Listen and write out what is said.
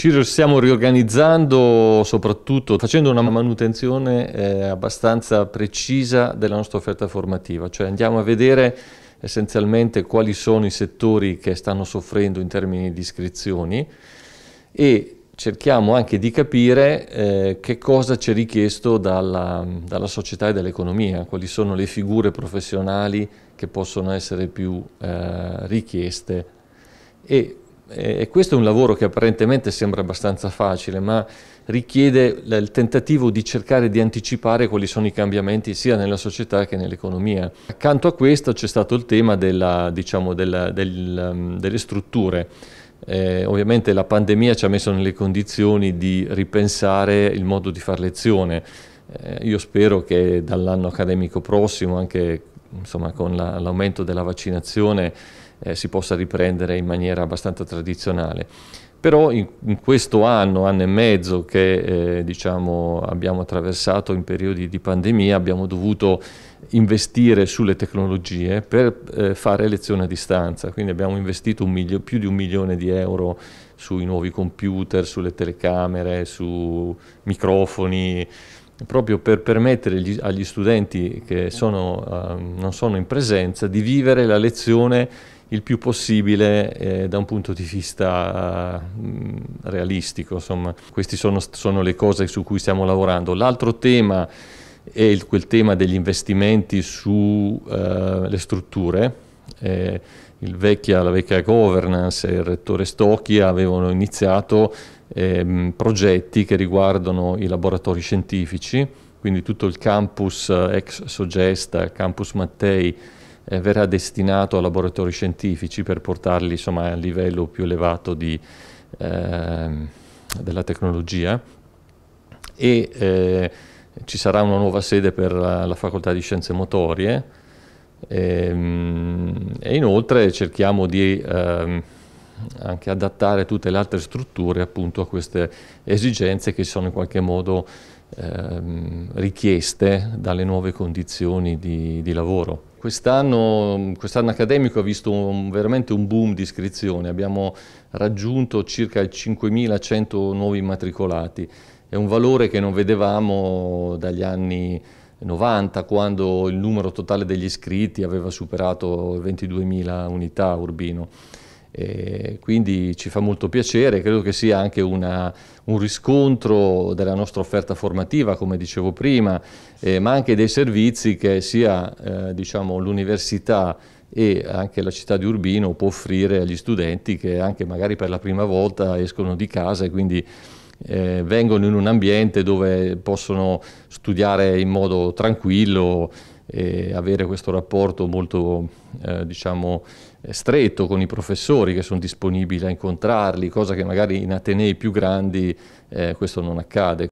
Ci stiamo riorganizzando soprattutto facendo una manutenzione eh, abbastanza precisa della nostra offerta formativa, cioè andiamo a vedere essenzialmente quali sono i settori che stanno soffrendo in termini di iscrizioni e cerchiamo anche di capire eh, che cosa ci è richiesto dalla, dalla società e dall'economia, quali sono le figure professionali che possono essere più eh, richieste e e questo è un lavoro che apparentemente sembra abbastanza facile, ma richiede il tentativo di cercare di anticipare quali sono i cambiamenti sia nella società che nell'economia. Accanto a questo c'è stato il tema della, diciamo, della, del, um, delle strutture. Eh, ovviamente la pandemia ci ha messo nelle condizioni di ripensare il modo di fare lezione. Eh, io spero che dall'anno accademico prossimo, anche insomma, con l'aumento della vaccinazione, eh, si possa riprendere in maniera abbastanza tradizionale. Però in, in questo anno, anno e mezzo che eh, diciamo, abbiamo attraversato in periodi di pandemia, abbiamo dovuto investire sulle tecnologie per eh, fare lezione a distanza, quindi abbiamo investito milio, più di un milione di euro sui nuovi computer, sulle telecamere, su microfoni, proprio per permettere agli studenti che sono, uh, non sono in presenza di vivere la lezione il più possibile eh, da un punto di vista mh, mm, realistico. Insomma. Queste sono, sono, le cose su cui stiamo lavorando. L'altro tema è il, quel tema degli investimenti sulle eh, strutture. Eh, vecchia, la vecchia governance e il rettore Stocchi avevano iniziato ehm, progetti che riguardano i laboratori scientifici, quindi tutto il campus eh, ex Sogesta, il campus Mattei, eh, verrà destinato a laboratori scientifici per portarli insomma, a livello più elevato di, eh, della tecnologia e eh, ci sarà una nuova sede per la, la facoltà di scienze motorie e, ehm, e inoltre cerchiamo di ehm, anche adattare tutte le altre strutture appunto a queste esigenze che sono in qualche modo ehm, richieste dalle nuove condizioni di, di lavoro. Quest'anno quest accademico ha visto un, veramente un boom di iscrizioni, abbiamo raggiunto circa 5.100 nuovi immatricolati, è un valore che non vedevamo dagli anni 90 quando il numero totale degli iscritti aveva superato 22.000 unità urbino. E quindi ci fa molto piacere, credo che sia anche una, un riscontro della nostra offerta formativa, come dicevo prima, eh, ma anche dei servizi che sia eh, diciamo, l'università e anche la città di Urbino può offrire agli studenti che anche magari per la prima volta escono di casa e quindi eh, vengono in un ambiente dove possono studiare in modo tranquillo, e avere questo rapporto molto eh, diciamo, eh, stretto con i professori che sono disponibili a incontrarli, cosa che magari in Atenei più grandi eh, questo non accade.